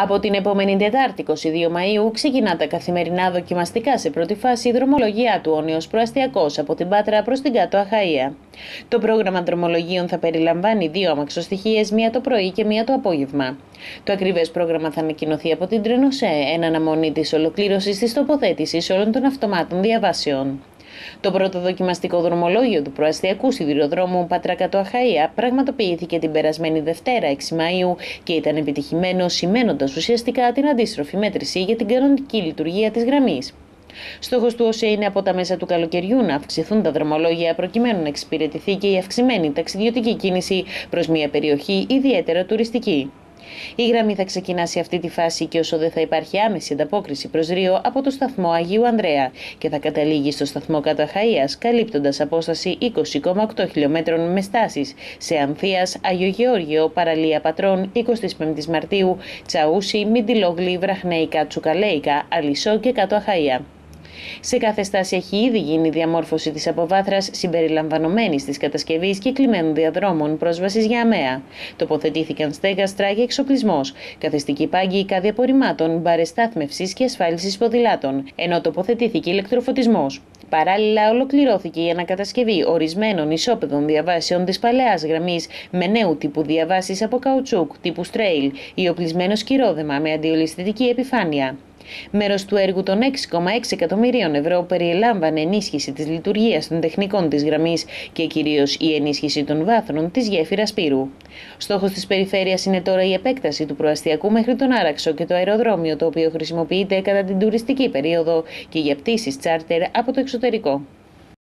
Από την επόμενη Τετάρτη 22 Μαΐου ξεκινά τα καθημερινά δοκιμαστικά σε πρώτη φάση η δρομολογία του Όνιος Προαστιακός από την Πάτρα προς την Κάτω Αχαΐα. Το πρόγραμμα δρομολογίων θα περιλαμβάνει δύο αμαξοστοιχίες, μία το πρωί και μία το απόγευμα. Το ακριβές πρόγραμμα θα ανακοινωθεί από την Τρενοσέ, εν αναμονή της ολοκλήρωσης της τοποθέτησης όλων των αυτομάτων διαβάσεων. Το πρώτο δοκιμαστικό δρομολόγιο του προαστιακού σιδηροδρόμου Πατρακατό Αχαία πραγματοποιήθηκε την περασμένη Δευτέρα 6 Μαΐου και ήταν επιτυχημένο, σημαίνοντας ουσιαστικά την αντίστροφη μέτρηση για την κανονική λειτουργία της γραμμής. Στόχος του ΟΣΕ είναι από τα μέσα του καλοκαιριού να αυξηθούν τα δρομολόγια προκειμένου να εξυπηρετηθεί και η αυξημένη ταξιδιωτική κίνηση προς μια περιοχή ιδιαίτερα τουριστική. Η γραμμή θα ξεκινά σε αυτή τη φάση και όσο δεν θα υπάρχει άμεση ανταπόκριση προς Ρίο από το σταθμό Αγίου Ανδρέα και θα καταλήγει στο σταθμό Καταχαΐας καλύπτοντας απόσταση 20,8 χιλιόμετρων με στάσεις σε Αμφίας, Αγιο Γεώργιο, Παραλία Πατρών, 25 Μαρτίου, Τσαούσι, Μιντιλόγλη, Βραχνέικα, Τσουκαλέικα, Αλισό και κατοαχαία. Σε κάθε στάση έχει ήδη γίνει η διαμόρφωση της αποβάθρας συμπεριλαμβανομένης της κατασκευής κλειμένων διαδρόμων πρόσβασης για αμαία. Τοποθετήθηκαν στέγα στράγια εξοπλισμός, Καθεστική πάγκη, κάδια απορριμμάτων, μπαρες στάθμευσης και ασφάλισης ποδηλάτων, ενώ τοποθετήθηκε ηλεκτροφωτισμός. Παράλληλα, ολοκληρώθηκε η ανακατασκευή ορισμένων ισόπεδων διαβάσεων της παλαιάς γραμμής με νέου τύπου διαβάσεις από καουτσούκ τύπου στρέιλ ή οπλισμένο σκυρόδεμα με αντιολισθητική επιφάνεια. Μέρος του έργου των 6,6 εκατομμυρίων ευρώ περιελάμβανε ενίσχυση της λειτουργίας των τεχνικών της γραμμής και κυρίως η ενίσχυση των βάθρων της γέφυρας Πύρου. Στόχος της περιφέρειας είναι τώρα η επέκταση του προαστιακού μέχρι τον Άραξο και το αεροδρόμιο, το οποίο χρησιμοποιείται κατά την τουριστική περίοδο και για πτήσεις τσάρτερ από το εξωτερικό.